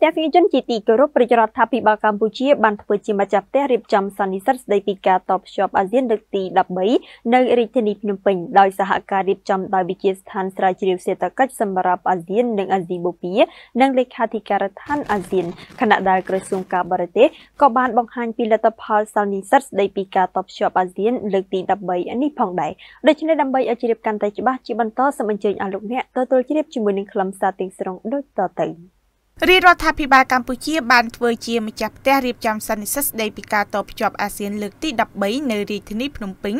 ភ្នាក់ងារជនជាទីគោរពប្រជារដ្ឋាភិបាលកម្ពុជាបានធ្វើជាម្ចាស់ផ្ទះរៀបចំសន្និសីទស្តីពីការតបភ្ជាប់អាស៊ានលើកទី13នៅរាជធានីភ្នំពេញ ដោយសហការរៀបចំដោយវិជាស្ថានស្រាវជ្រាវសេដ្ឋកិច្ចសម្រាប់អាស៊ាននិងអាស៊ីបូព៌ានិងលេខាធិការដ្ឋានអាស៊ានខណៈដែលក្រសួងការបរទេសក៏បានបង្ហាញពីលទ្ធផលសន្និសីទស្តីពីការតបភ្ជាប់អាស៊ានលើកទី13នេះផងដែរដូច្នេះដើម្បីឲ្យជ្រាបកាន់តែច្បាស់ជាបន្តសូមអញ្ជើញអស់លោកអ្នកទទួលជ្រាបជាមួយនឹងខ្លឹមសារទាំងស្រុងដូចតទៅរាជរដ្ឋាភិបាលកម្ពុជាបានធ្វើជាម្ចាស់ផ្ទះរៀបចំសន្និសីទស្តីពីការតភ្ជាប់អាស៊ានលើកទី13នៅរាជធានីភ្នំពេញ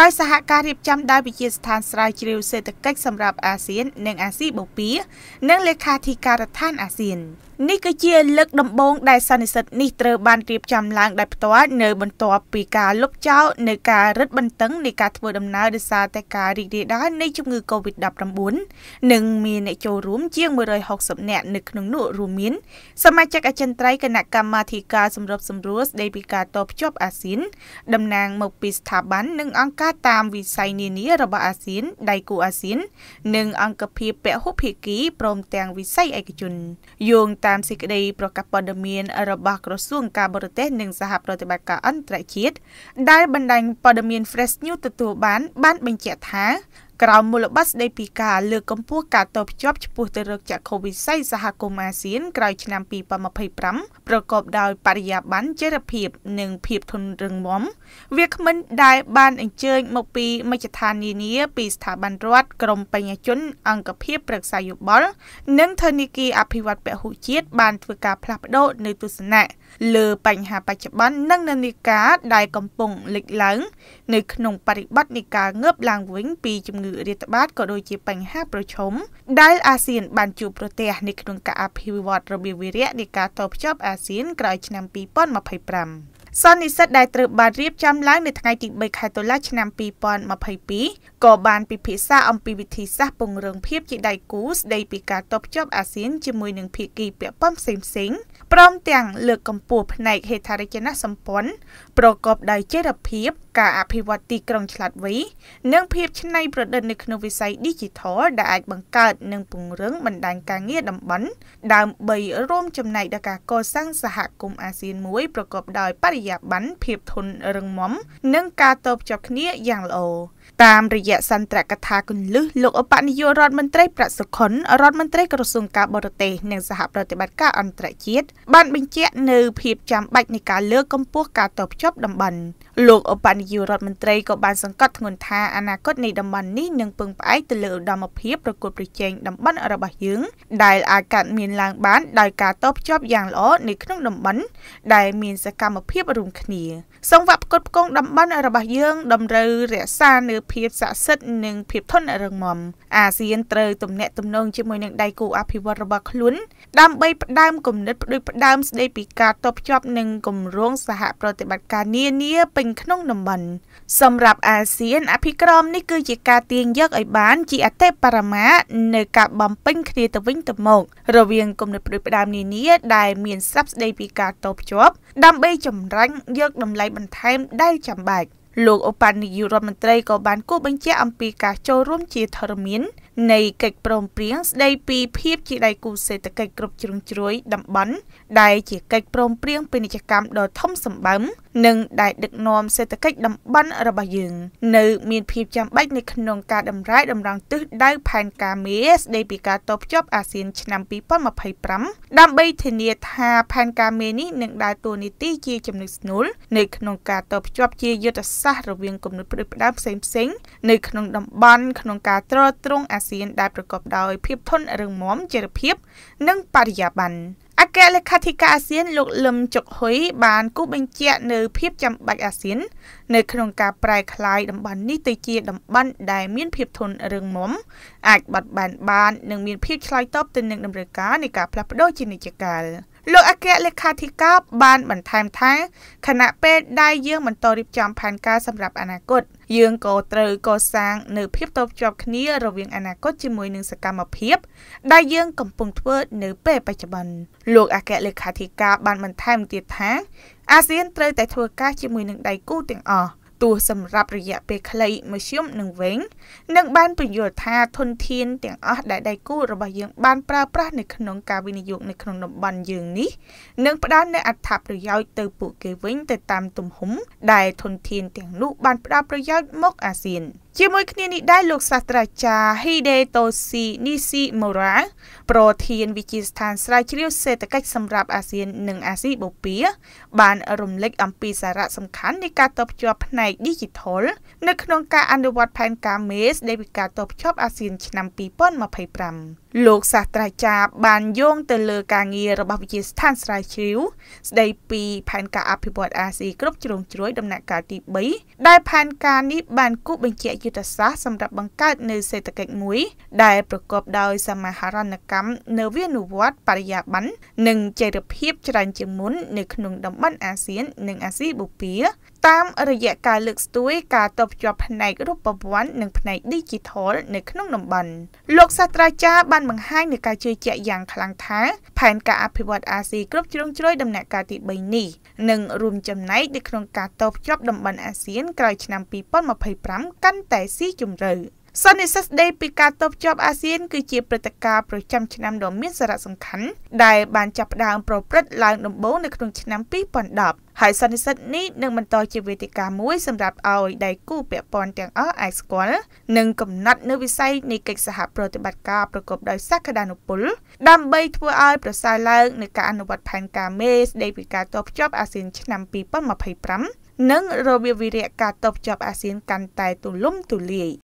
ដោយសហការរៀបចំដោយវិជាស្ថានស្រាវជ្រាវសេដ្ឋកិច្ចសម្រាប់អាស៊ាននិងអាស៊ីបូព៌ានិងលេខាធិការដ្ឋានអាស៊ាន។នេះគឺជាលើកដំបូងដែលសន្និសិទនេះត្រូវបានរៀបចំឡើងដោយផ្ទាល់នៅបន្ទាប់ពីការលុបចោលនៅការរឹតបន្តឹងនៃការធ្វើដំណើរដោយសារតែការរីករាលដាលនៃជំងឺ Covid-19 និងមានអ្នកចូលរួមជាង160នាក់នៅក្នុងនោះរួមមានសមាជិកអចិន្ត្រៃយ៍គណៈកម្មាធិការសម្របសម្រួលស្តីពីការតភ្ជាប់អាស៊ានតំណាងមកពីស្ថាប័ននិងអង្គការតាមវិស័យនានារបស់អាស៊ានដៃគូអាស៊ាននិងអង្គភាពពហុភាគីព្រមទាំងវិស័យឯកជនយោងតាមសេចក្តីប្រកាសព័ត៌មានរបស់ក្រសួងការបរទេស និង សហប្រតិបត្តិការអន្តរជាតិដែលបណ្ដាញព័ត៌មាន Fresh News ទទួលបាន បាន បញ្ជាក់ថាក្រោមមូលបត្រស្តីពីការលើកកម្ពស់ការតបភ្ជាប់ឆ្ពោះទៅរកចក្ខុវិស័យសហគមន៍អាស៊ានក្រោយឆ្នាំ2025ប្រកបដោយបរិយាបន្នចីរភាពនិងភាពធន់រឹងមាំវាគ្មិនដែលបានអញ្ជើញមកពីមជ្ឈដ្ឋាននានាពីស្ថាប័នរដ្ឋក្រមបញ្ញជន អង្គភាពប្រឹក្សាយោបល់និង ធនាគារអភិវឌ្ឍពហុជាតិបានធ្វើការផ្លាស់ប្តូរនៅទស្សនៈលើបញ្ហាបច្ចុប្បន្ននិងនានាការដែលកំពុងលេចឡើងនៅក្នុងបរិបទនៃការងើបឡើងវិញពីជំងឺងឺរាតត្បាតក៏ដូចជាបញ្ហាប្រឈមដែលអាស៊ាន បានជួបប្រទះនៅក្នុងការអភិវឌ្ឍរបៀបវិរៈនៃការតភ្ជាប់អាស៊ានក្រោយឆ្នាំ2025សន្និសិទដែលត្រូវបានរៀបចំឡើងនៅថ្ងៃទី3ខែតុលាឆ្នាំ2022ក៏បានពិភាក្សា អំពីវិធីសាស្ត្រពង្រឹងភាពជាដៃគូស្ដីពីការតបជាប់អាស៊ានជាមួយនឹងភាគីពាក់ព័ន្ធផ្សេងៗព្រមទាំង លើកកម្ពស់ផ្នែក ហេដ្ឋារចនាសម្ព័ន្ធប្រកបដោយចីរភាពការអភិវឌ្ឍទីក្រុងឆ្លាតវៃនិងភាពច្នៃប្រឌិតនៅក្នុងវិស័យ Digital ដែលអាចបង្កើតនិងពង្រឹងបណ្ដាញការងារតំបន់ដើម្បីរួមចំណែកដល់ការកសាងសហគមន៍អាស៊ានមួយប្រកបដោយបរិយាបន្នភាពធន់រឹងមាំនិងការតបជាប់គ្នាយ៉ាងល្អតាមរយៈសន្ទរកថាគន្លឹះលោកអបនាយករដ្ឋមន្ត្រីប្រាក់សុខុនរដ្ឋមន្ត្រីក្រសួងការបរទេសនិងសហប្រតិបត្តិការអន្តរជាតិបានបញ្ជាក់នៅភាពចាំបាច់នៃការលើកកម្ពស់ការតបជាប់តំបន់លោកឧបនាយករដ្ឋមន្ត្រីក៏បានសង្កត់ធ្ងន់ថាអនាគតនៃតំបន់នេះនឹងពឹងផ្អែកទៅលើឧត្តមភាពប្រកួតប្រជែងតំបន់របស់យើង ដែលអាចកើតមានឡើងបានដោយការតបភ្ជាប់យ៉ាងល្អនៅក្នុងតំបន់ដែលមានសកម្មភាពរួមគ្នា សង្វាក់ផ្គត់ផ្គង់តំបន់របស់យើងតម្រូវរក្សានូវភាពស័ក្តិសិទ្ធិនិង ភាពធន់រឹងមាំអាស៊ានត្រូវទំនាក់ទំនងជាមួយនឹងដៃគូអភិវឌ្ឍរបស់ខ្លួនដើម្បីផ្ដើមគំនិតផ្ដួចផ្ដើមស្ដីពីការតបភ្ជាប់និងគម្រោងសហប្រតិបត្តិការនានាពេញញក្នុងតំបន់សម្រាប់អាស៊ានអភិក្រមនេះគឺជាការទាញយកឲ្យបានជាអតិបរមានៅការបំពេញគ្នាទៅវិញទៅមក រវាងគំនិតផ្ដួចផ្ដើមនានាដែលមានសັບស្ដីពីការតបជាប់ដើម្បីចម្រាញ់យកតម្លៃបន្ថែមដែលចាំបាច់លោកឧបនាយករដ្ឋមន្ត្រីក៏បានគូបញ្ជាអំពីការចូលរួមជាធរមាន នៃកិច្ចព្រមព្រៀងស្ដីពីភាពជាដៃគូសេដ្ឋកិច្ចគ្រប់ជ្រុងជ្រោយតំបន់ដែលជាកិច្ចព្រមព្រៀងពាណិជ្ជកម្មដ៏ធំសម្បើមនិងដែលដឹកនាំសេដ្ឋកិច្ចតំបន់របស់យើងនៅ មានភាពចាំបាច់នៅក្នុងការតម្រាយតម្រង់ទិសដៅផែនការមេស្ដីពីការតបជាប់អាស៊ានឆ្នាំ2025ដើម្បីធានាថាផែនការមេនេះនឹងដើរតួនាទី ជាចំណុចស្នូលនៅក្នុងការតបជាប់ជាយុទ្ធសាស្ត្ររវាងគំនិតផ្ដួចផ្ដើមផ្សេងៗនៅក្នុងតំបន់ក្នុងការទ្រទ្រង់អាស៊ាន ដែលប្រកបដោយភាពធន់រឹងមាំចីរភាពនិងបរិយាបន្នអគ្គលេខាធិការអាស៊ានលោកលឹមចុកហ៊ុយបានគូបញ្ជាក់នៅភាពចាំបាច់អាស៊ាននៅក្នុងការប្រែក្លាយតំបន់នេះទៅជាតំបន់ដែលមានភាពធន់រឹងមាំអាចបត់បែនបាននិងមានភាពឆ្លើយតបទៅនឹងតម្រូវការនៃការផ្លាស់ប្តូរជានិច្ចកាល។លោកអគ្គលេខាធិការបានបន្ថែមថាខណៈពេលដែលយើងបន្តរៀបចំផែនការសម្រាប់អនាគតយើងក៏ត្រូវកសាងនៅភាពតបជាប់គ្នារវាងអនាគតជាមួយនឹងសកម្មភាព ដែលយើងកំពុងធ្វើនៅ ពេលបច្ចុប្បន្នលោកអគ្គលេខាធិការ បានបន្ថែមទៀតថាអាស៊ានត្រូវតែធ្វើការជាមួយនឹងដៃគូទាំងអស់ទោះសម្រាប់រយៈពេលខ្លីមធ្យមនិងវែងនឹងបានពន្យល់ថាធនធានទាំងអស់ដែលដៃគូរបស់យើងបានប្រើប្រាស់នៅក្នុងការវិនិយោគនៅក្នុងតំបន់យើងនេះនឹងផ្ដល់នូវអត្ថប្រយោជន៍ទៅពួកគេវិញទៅតាមទំហំដែលធនធានទាំងនោះបានផ្ដល់ប្រយោជន៍មកអាស៊ាន។ជាមួយគ្នានេះដែរលោកសាស្ត្រាចារ្យ Hidetoshi Nishimura ប្រធានវិទ្យាស្ថានស្រាវជ្រាវសេដ្ឋកិច្ចសម្រាប់អាស៊ាននិងអាស៊ីបូព៌ាបានរំលេចអំពីសារៈសំខាន់នៃការតបជាប់ផ្នែក Digital នៅក្នុងការអនុវត្តផែនការ MES ដែលពីការតបជាប់អាស៊ានឆ្នាំ2025លោកសាស្ត្រាចារ្យបានយោងទៅលើការងាររបស់វិទ្យាស្ថានស្រាវជ្រាវស្ដីពីផែនការអភិវឌ្ឍអាស៊ីគ្រប់ជ្រុងជ្រោយដំណាក់កាលទី3ដែលផែនការនេះបានគូសបញ្ជាក់យុទ្ធសាស្ត្រសម្រាប់បង្កើតនៅសេដ្ឋកិច្ចមួយដែលប្រកបដោយសមាហរណកម្មនៅវិនិវត្តបរិយាបន្ននិងចីរភាពច្រើនជាងមុន នៅក្នុងតំបន់អាស៊ាននិងអាស៊ីបូព៌ាតាមរយៈការលើកស្ទួយការតបជាប់ផ្នែករូបវ័ន្តនិងផ្នែក Digital នៅក្នុងតំបន់លោកសាស្ត្រាចារ្យបានបង្ហាញនឹងការជឿជាក់យ៉ាងខ្លាំងថាផែនការអភិវឌ្ឍអាស៊ីគ្រប់ជ្រុងជ្រោយដំណាក់កាលទី3នេះនឹងរួមចំណែកនៅក្នុងការតបជាប់តំបន់អាស៊ានក្រោយឆ្នាំ2025កាន់តែស៊ីជម្រៅ។សន្និសីទស្តីពីការតបជាប់អាស៊ានគឺជាព្រឹត្តិការណ៍ប្រចាំឆ្នាំដ៏មានសារៈសំខាន់ដែលបានចាប់ផ្ដើមប្រព្រឹត្តឡើងដំបូងនៅក្នុងឆ្នាំ2010ហើយសន្និសីទនេះនឹងបន្តជាវេទិកាមួយសម្រាប់ឲ្យដៃគូពាក់ព័ន្ធទាំងអស់អាចស្គាល់និងកំណត់នៅវិស័យនៃកិច្ចសហប្រតិបត្តិការប្រកបដោយសក្តានុពលដើម្បីធ្វើឲ្យប្រសើរឡើងនៃការអនុវត្តផែនការមេស្តីពីការតបជាប់អាស៊ានឆ្នាំ2025និងរបៀបវិរៈការតបជាប់អាស៊ានកាន់តែទូលំទូលាយ